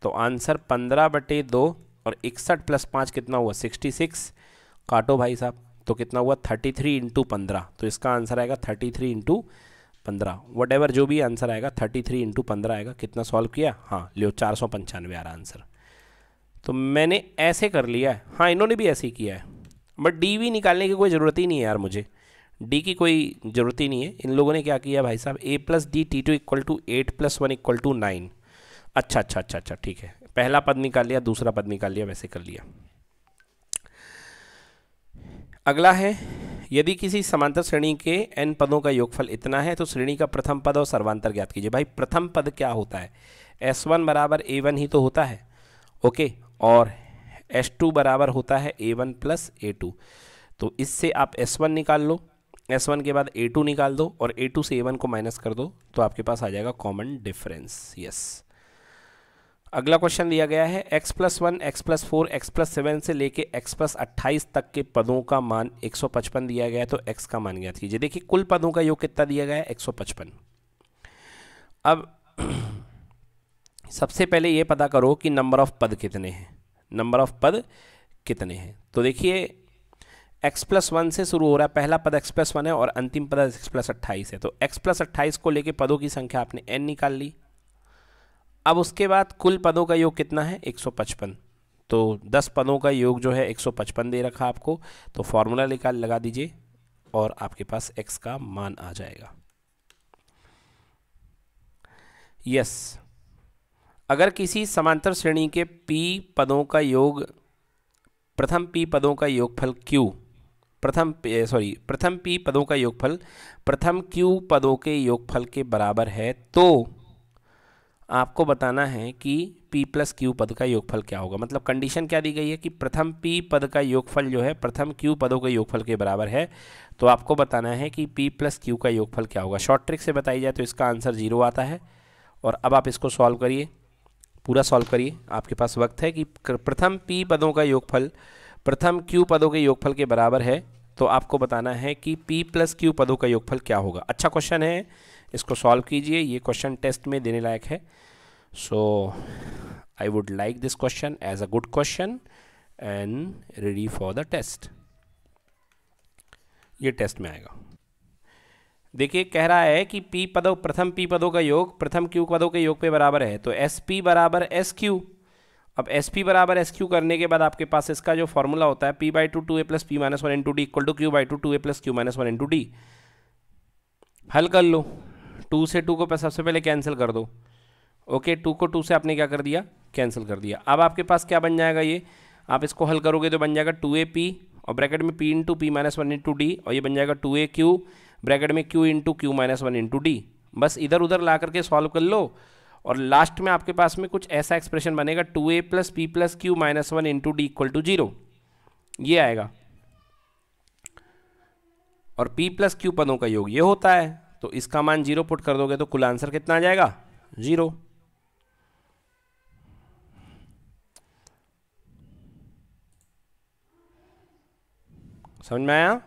तो आंसर पंद्रह बटे दो और इकसठ प्लस पाँच कितना हुआ सिक्सटी सिक्स काटो भाई साहब तो कितना हुआ थर्टी थ्री इंटू पंद्रह तो इसका आंसर आएगा थर्टी थ्री इंटू पंद्रह वट एवर जो भी आंसर आएगा थर्टी थ्री इंटू पंद्रह आएगा कितना सॉल्व किया हाँ लियो चार सौ पंचानवे आ रहा आंसर तो मैंने ऐसे कर लिया है हाँ इन्होंने भी ऐसे ही किया है बट डी निकालने की कोई ज़रूरत ही नहीं है यार मुझे डी की कोई ज़रूरत ही नहीं है इन लोगों ने क्या किया भाई साहब a plus d t two equal to eight plus one equal to nine अच्छा अच्छा अच्छा अच्छा ठीक है पहला पद निकाल लिया दूसरा पद निकाल लिया वैसे कर लिया अगला है यदि किसी समांतर श्रेणी के एन पदों का योगफल इतना है तो श्रेणी का प्रथम पद और सर्वांतर ज्ञात कीजिए भाई प्रथम पद क्या होता है एस वन बराबर ए वन ही तो होता है ओके और एस टू बराबर होता है a one plus a two तो इससे आप एस वन निकाल लो एस वन के बाद ए टू निकाल दो और ए टू से ए वन को माइनस कर दो तो आपके पास आ जाएगा कॉमन डिफरेंस यस अगला क्वेश्चन दिया गया है x plus one x plus four x plus seven से लेके एक्स प्लस अट्ठाईस तक के पदों का मान एक सौ पचपन दिया गया है तो एक्स का मान ज्ञात कीजिए देखिए कुल पदों का योग कितना दिया गया है एक सौ पचपन अब सबसे पहले ये पता करो कि नंबर ऑफ पद कितने हैं नंबर ऑफ पद कितने हैं तो देखिए एक्स प्लस वन से शुरू हो रहा है पहला पद एक्स प्लस वन है और अंतिम पद एक्स प्लस अट्ठाईस है तो एक्स प्लस अट्ठाईस को लेके पदों की संख्या आपने एन निकाल ली अब उसके बाद कुल पदों का योग कितना है एक सौ पचपन तो दस पदों का योग जो है एक सौ पचपन दे रखा आपको तो फॉर्मूला निकाल लगा दीजिए और आपके पास एक्स का मान आ जाएगा यस अगर किसी समांतर श्रेणी के पी पदों का योग प्रथम पी पदों का योगफल क्यू प्रथम सॉरी प्रथम पी पदों का योगफल प्रथम क्यू पदों के योगफल के बराबर है तो आपको बताना है कि p प्लस क्यू पद का योगफल क्या होगा मतलब कंडीशन क्या दी गई है कि प्रथम p पद का योगफल जो है प्रथम q पदों के योगफल के बराबर है तो आपको बताना है कि p प्लस क्यू का योगफल क्या होगा शॉर्ट ट्रिक से बताई जाए तो इसका आंसर जीरो आता है और अब आप इसको सॉल्व करिए पूरा सॉल्व करिए आपके पास वक्त है कि प्रथम पी पदों का योगफल प्रथम क्यू पदों के योगफल के बराबर है तो आपको बताना है कि पी प्लस क्यू पदों का योगफल क्या होगा अच्छा क्वेश्चन है इसको सॉल्व कीजिए ये क्वेश्चन टेस्ट में देने लायक है so I would like this question as a good question and ready for the test ये टेस्ट में आएगा देखिए कह रहा है कि पी पदों प्रथम पी पदों का योग प्रथम क्यू पदों के योग पे बराबर है तो एस पी बराबर एस क्यू अब एस पी बराबर एस क्यू करने के बाद आपके पास इसका जो फॉर्मूला होता है p by two two A plus p minus one into d equal to q by two two A plus q minus one into d हल कर लो टू से टू को सबसे पहले कैंसिल कर दो ओके टू को टू से आपने क्या कर दिया कैंसिल कर दिया अब आपके पास क्या बन जाएगा ये आप इसको हल करोगे तो बन जाएगा टू ए पी और ब्रैकेट में p into p minus one into d और ये बन जाएगा टू ए क्यू ब्रैकेट में q into q minus one into d बस इधर उधर ला करके सॉल्व कर लो और लास्ट में आपके पास में कुछ ऐसा एक्सप्रेशन बनेगा two A plus p plus q minus one into d equal to zero ये आएगा और पी प्लस क्यू पदों का योग ये होता है तो इसका मान जीरो पुट कर दोगे तो कुल आंसर कितना आ जाएगा जीरो समझ में आया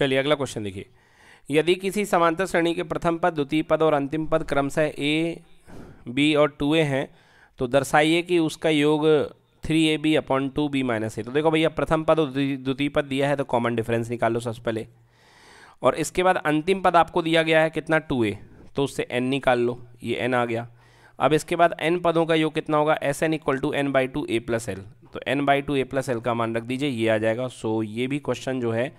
चलिए अगला क्वेश्चन देखिए यदि किसी समांतर श्रेणी के प्रथम पद द्वितीय पद और अंतिम पद क्रमशः ए बी और टू ए हैं तो दर्शाइए कि उसका योग three a b upon two b minus a तो देखो भैया प्रथम पद और द्वितीय पद दिया है तो कॉमन डिफरेंस निकाल लो सबसे पहले और इसके बाद अंतिम पद आपको दिया गया है कितना टू ए तो उससे एन निकाल लो ये एन आ गया अब इसके बाद एन पदों का योग कितना होगा s N equal to N by two A plus l तो n by two A plus l का मान रख दीजिए ये आ जाएगा सो ये भी क्वेश्चन जो है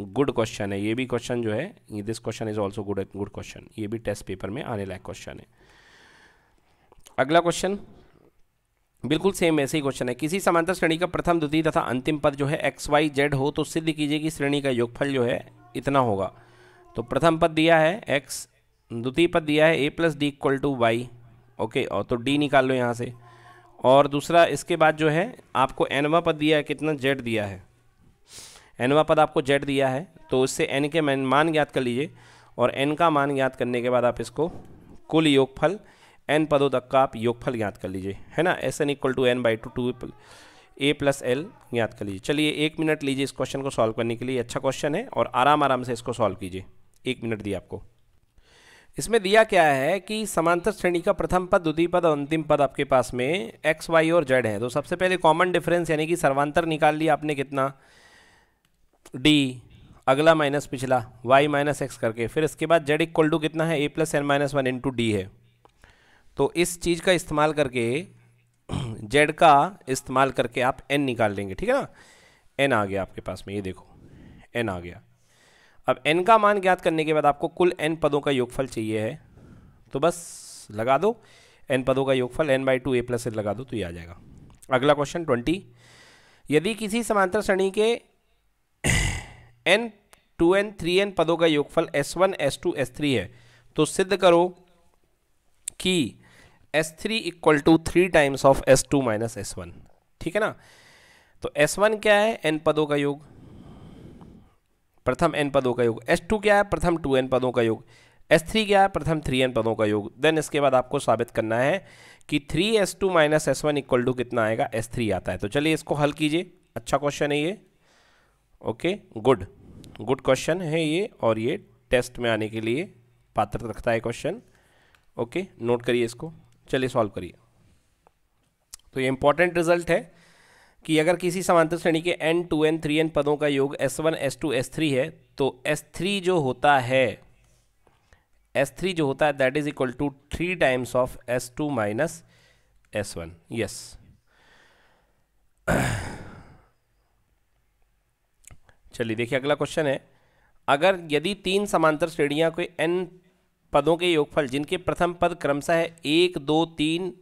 गुड क्वेश्चन है ये भी क्वेश्चन जो है this question is also good good question ये भी टेस्ट पेपर में आने लायक क्वेश्चन है अगला क्वेश्चन बिल्कुल सेम ऐसे ही क्वेश्चन है किसी समांतर श्रेणी का प्रथम द्वितीय तथा अंतिम पद जो है एक्स वाई जेड हो तो सिद्ध कीजिए कि श्रेणी का योगफल जो है इतना होगा तो प्रथम पद दिया है एक्स द्वितीय पद दिया है ए plus D equal to Y okay और तो डी निकाल लो यहाँ से और दूसरा इसके बाद जो है आपको एनवा पद दिया है कितना जेड दिया है एनवा पद आपको जेड दिया है तो उससे एन के मान ज्ञात कर लीजिए और एन का मान ज्ञात करने के बाद आप इसको कुल योगफल एन पदों तक का आप योगफल ज्ञात कर लीजिए है ना S N equal to N by two two A plus L ज्ञात कर लीजिए चलिए एक मिनट लीजिए इस क्वेश्चन को सॉल्व करने के लिए अच्छा क्वेश्चन है और आराम आराम से इसको सॉल्व कीजिए एक मिनट दिया आपको इसमें दिया क्या है कि समांतर श्रेणी का प्रथम पद द्वितीय पद और अंतिम पद आपके पास में एक्स वाई और जेड है तो सबसे पहले कॉमन डिफरेंस यानी कि सर्वांतर निकाल लिया आपने कितना डी अगला माइनस पिछला वाई माइनस एक्स करके फिर इसके बाद जेड इक्वल टू कितना है ए plus N minus one into D है तो इस चीज़ का इस्तेमाल करके जेड का इस्तेमाल करके आप एन निकाल लेंगे ठीक है ना एन आ गया आपके पास में ये देखो एन आ गया अब एन का मान ज्ञात करने के बाद आपको कुल एन पदों का योगफल चाहिए है तो बस लगा दो एन पदों का योगफल N by two A plus N लगा दो तो ये आ जाएगा अगला क्वेश्चन ट्वेंटी यदि किसी समांतर श्रेणी के N two N three N पदों का योगफल S one S two S three है तो सिद्ध करो कि S three equal to three times of S two minus S one ठीक है ना तो एस वन क्या है एन पदों का योग प्रथम एन पदों का योग एस टू क्या है प्रथम टू एन पदों का योग एस थ्री क्या है प्रथम थ्री एन पदों का योग देन इसके बाद आपको साबित करना है कि three S two minus S one equal to कितना आएगा एस थ्री आता है तो चलिए इसको हल कीजिए अच्छा क्वेश्चन है ये ओके गुड गुड क्वेश्चन है ये और ये टेस्ट में आने के लिए पात्र रखता है क्वेश्चन ओके नोट करिए इसको चलिए सॉल्व करिए तो ये इंपॉर्टेंट रिजल्ट है कि अगर किसी समांतर श्रेणी के N two N three N पदों का योग S one S two S three है तो एस थ्री जो होता है एस थ्री जो होता है that is equal to three times of S two minus S one yes चलिए देखिए अगला क्वेश्चन है अगर यदि तीन समांतर श्रेणियाँ कोई एन पदों के योगफल जिनके प्रथम पद क्रमशः है एक दो तीन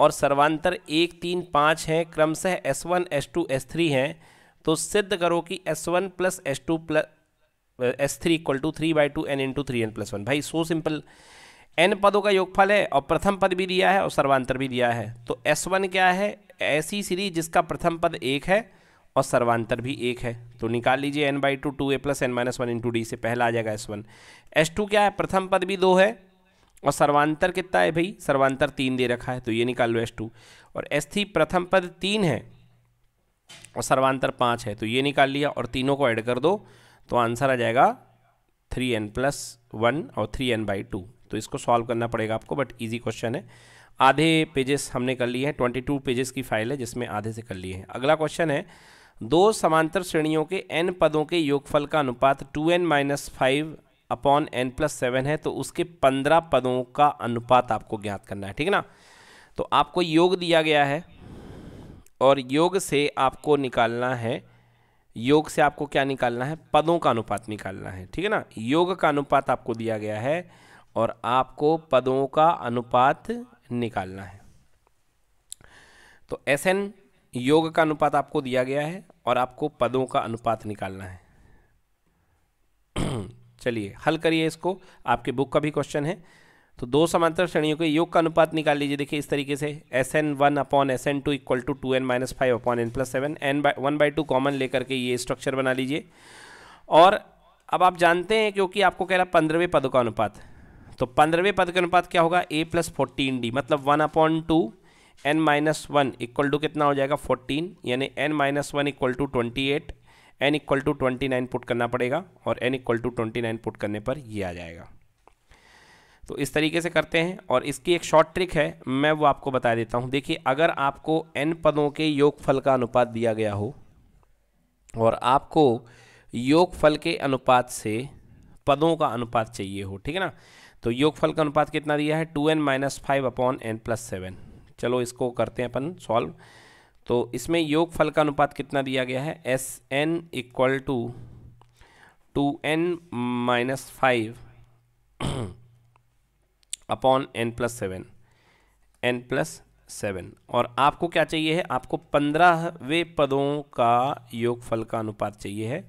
और सर्वांतर एक तीन पाँच हैं क्रमशः S one S two S three हैं तो सिद्ध करो कि S one plus S two plus S three equal to three by two N into three N plus one भाई सो सिंपल एन पदों का योगफल है और प्रथम पद भी दिया है और सर्वांतर भी दिया है तो एस वन क्या है ऐसी सीरीज जिसका प्रथम पद एक है और सर्वांतर भी एक है तो निकाल लीजिए N by two two A plus N minus one into D से पहला आ जाएगा एस वन एस टू क्या है प्रथम पद भी दो है और सर्वांतर कितना है भाई सर्वांतर तीन दे रखा है तो ये निकाल लो एस टू और एस थ्री प्रथम पद तीन है और सर्वांतर पाँच है तो ये निकाल लिया और तीनों को ऐड कर दो तो आंसर आ जाएगा थ्री एन प्लस वन और थ्री एन बाई टू तो इसको सॉल्व करना पड़ेगा आपको बट इजी क्वेश्चन है आधे पेजेस हमने कर लिए हैं ट्वेंटी टू पेजेस की फाइल है जिसमें आधे से कर लिए हैं अगला क्वेश्चन है दो समांतर श्रेणियों के एन पदों के योगफल का अनुपात two N minus five upon N plus seven है तो उसके पंद्रह पदों का अनुपात आपको ज्ञात करना है ठीक है ना तो आपको योग दिया गया है और योग से आपको निकालना है योग से आपको क्या निकालना है पदों का अनुपात निकालना है ठीक है ना योग का अनुपात आपको दिया गया है और आपको पदों का अनुपात निकालना है तो एस एन योग का अनुपात आपको दिया गया है और आपको पदों का अनुपात निकालना है चलिए हल करिए इसको आपके बुक का भी क्वेश्चन है तो दो समांतर श्रेणियों के योग का अनुपात निकाल लीजिए देखिए इस तरीके से S N one upon S N two equal to two N minus five upon N plus seven N by one by two common लेकर के ये स्ट्रक्चर बना लीजिए और अब आप जानते हैं क्योंकि आपको कह रहा है पंद्रहवें पद का अनुपात तो पंद्रहवें पद का अनुपात क्या होगा ए प्लस फोर्टीन डी मतलब one upon two N minus one equal to कितना हो जाएगा फोर्टीन यानी N minus one equal to twenty eight N equal to twenty nine put करना पड़ेगा और N equal to twenty nine put करने पर ये आ जाएगा तो इस तरीके से करते हैं और इसकी एक शॉर्ट ट्रिक है मैं वो आपको बता देता हूँ देखिए अगर आपको एन पदों के योगफल का अनुपात दिया गया हो और आपको योगफल के अनुपात से पदों का अनुपात चाहिए हो ठीक है ना तो योगफल का अनुपात कितना दिया है two N minus five upon N plus seven चलो इसको करते हैं अपन सॉल्व तो इसमें योग फल का अनुपात कितना दिया गया है S N equal to two N minus five upon N plus seven N plus seven और आपको क्या चाहिए है आपको पंद्रहवें पदों का योगफल का अनुपात चाहिए है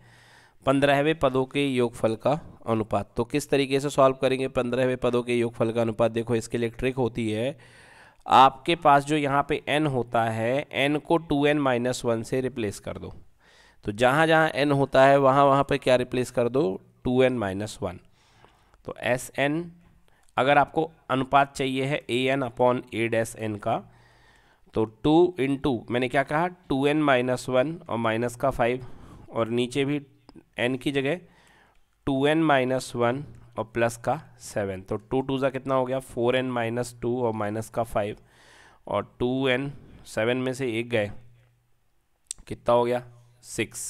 पंद्रहवें पदों के योगफल का अनुपात तो किस तरीके से सॉल्व करेंगे पंद्रहवें पदों के योगफल का अनुपात देखो इसके लिए ट्रिक होती है आपके पास जो यहाँ पे n होता है n को 2n एन माइनस वन से रिप्लेस कर दो तो जहाँ जहाँ n होता है वहाँ वहाँ पे क्या रिप्लेस कर दो 2n एन माइनस वन तो एस एन अगर आपको अनुपात चाहिए है ए N upon A dash N का तो टू इन टू मैंने क्या कहा टू एन माइनस वन और माइनस का फाइव और नीचे भी एन की जगह टू एन माइनस वन और प्लस का सेवन तो टू टू ज़ा कितना हो गया फोर एन माइनस टू और माइनस का फाइव और टू एन सेवन में से एक गए कितना हो गया सिक्स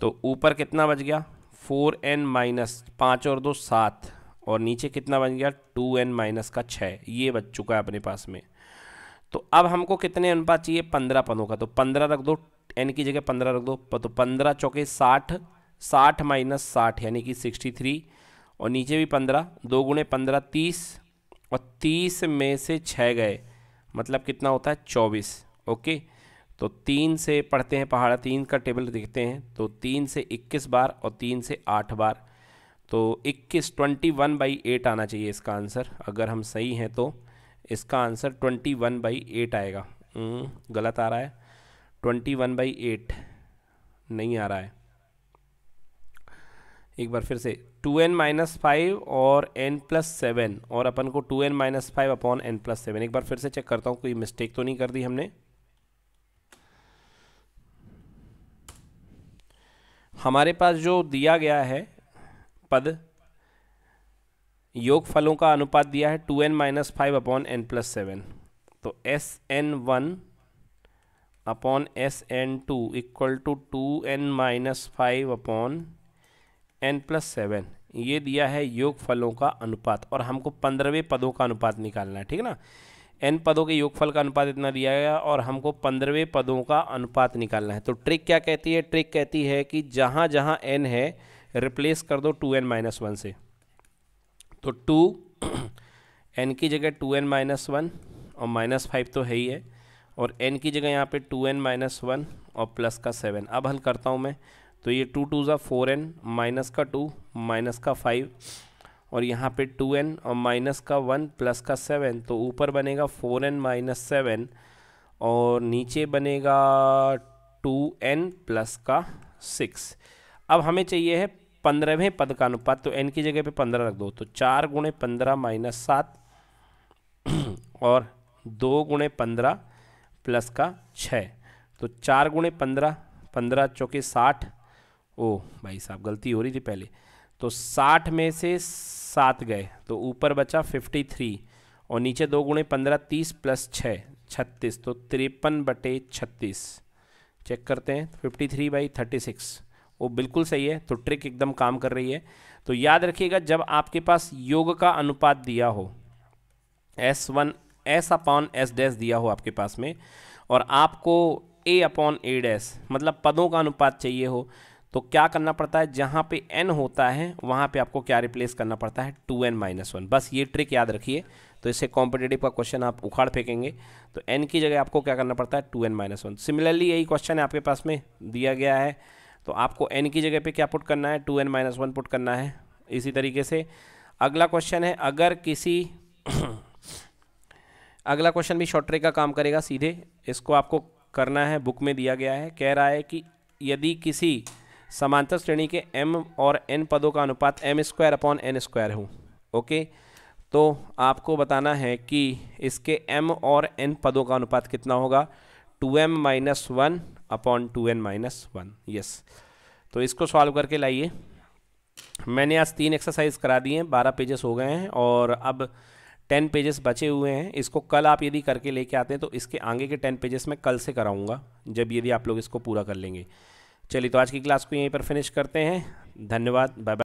तो ऊपर कितना बच गया फोर एन माइनस पाँच और दो सात और नीचे कितना बच गया टू एन माइनस का छः ये बच चुका है अपने पास में तो अब हमको कितने अनुपात चाहिए पंद्रह पदों का तो पंद्रह रख दो एन की जगह पंद्रह रख दो तो पंद्रह चौके साठ साठ माइनस साठ यानी कि सिक्सटी थ्री और नीचे भी पंद्रह दो गुणे पंद्रह तीस और तीस में से छः गए मतलब कितना होता है चौबीस ओके तो तीन से पढ़ते हैं पहाड़ा तीन का टेबल देखते हैं तो तीन से इक्कीस बार और तीन से आठ बार तो इक्कीस ट्वेंटी वन बाई एट आना चाहिए इसका आंसर अगर हम सही हैं तो इसका answer twenty one by eight आएगा गलत आ रहा है ट्वेंटी वन बाई एट नहीं आ रहा है एक बार फिर से टू एन माइनस फाइव और एन प्लस सेवन और अपन को two N minus five upon N plus seven एक बार फिर से चेक करता हूँ कोई मिस्टेक तो नहीं कर दी हमने हमारे पास जो दिया गया है पद योग फलों का अनुपात दिया है two N minus five upon N plus seven तो S N one upon S N two equal to two N minus five upon N plus seven ये दिया है योग फलों का अनुपात और हमको पंद्रहवें पदों का अनुपात निकालना है ठीक ना एन पदों के योगफल का अनुपात इतना दिया गया और हमको पंद्रहवें पदों का अनुपात निकालना है तो ट्रिक क्या कहती है ट्रिक कहती है कि जहाँ जहाँ एन है रिप्लेस कर दो टू एन माइनस वन से तो टू एन की जगह टू एन माइनस वन और माइनस फाइव तो है ही है और एन की जगह यहाँ पे टू एन माइनस वन और प्लस का सेवन अब हल करता हूँ मैं तो ये टू टू ज़ा फोर एन माइनस का टू माइनस का फाइव और यहाँ पे टू एन और माइनस का वन प्लस का सेवन तो ऊपर बनेगा फोर एन माइनस सेवन और नीचे बनेगा टू एन प्लस का सिक्स अब हमें चाहिए है पंद्रहवें पद का अनुपात तो एन की जगह पे पंद्रह रख दो तो चार गुणे पंद्रह माइनस सात और दो गुणे पंद्रह प्लस का छः तो चार गुणे पंद्रह पंद्रह चौके साठ ओ भाई साहब गलती हो रही थी पहले तो साठ में से सात गए तो ऊपर बचा फिफ्टी थ्री और नीचे दो गुणे पंद्रह तीस प्लस छः छत्तीस तो तिरपन बटे छत्तीस चेक करते हैं fifty three by thirty six वो बिल्कुल सही है तो ट्रिक एकदम काम कर रही है तो याद रखिएगा जब आपके पास योग का अनुपात दिया हो S one S upon S dash दिया हो आपके पास में और आपको ए अपॉन ए डैस मतलब पदों का अनुपात चाहिए हो तो क्या करना पड़ता है जहाँ पे n होता है वहाँ पे आपको क्या रिप्लेस करना पड़ता है टू एन माइनस वन बस ये ट्रिक याद रखिए तो इससे कॉम्पिटेटिव का क्वेश्चन आप उखाड़ फेंकेंगे तो n की जगह आपको क्या करना पड़ता है two N minus one similarly यही क्वेश्चन आपके पास में दिया गया है तो आपको एन की जगह पर क्या पुट करना है two N minus one put करना है इसी तरीके से अगला क्वेश्चन है अगर किसी अगला क्वेश्चन भी शॉर्ट ट्रिक का काम करेगा सीधे इसको आपको करना है बुक में दिया गया है कह रहा है कि यदि किसी समांतर श्रेणी के एम और एन पदों का अनुपात M square upon N square हो ओके तो आपको बताना है कि इसके एम और एन पदों का अनुपात कितना होगा two M minus one upon two N minus one yes तो इसको सॉल्व करके लाइए मैंने आज तीन एक्सरसाइज करा दी हैं बारह पेजेस हो गए हैं और अब टेन पेजेस बचे हुए हैं इसको कल आप यदि करके लेके आते हैं तो इसके आगे के टेन पेजेस मैं कल से कराऊंगा जब यदि आप लोग इसको पूरा कर लेंगे चलिए तो आज की क्लास को यहीं पर फिनिश करते हैं धन्यवाद बाय बाय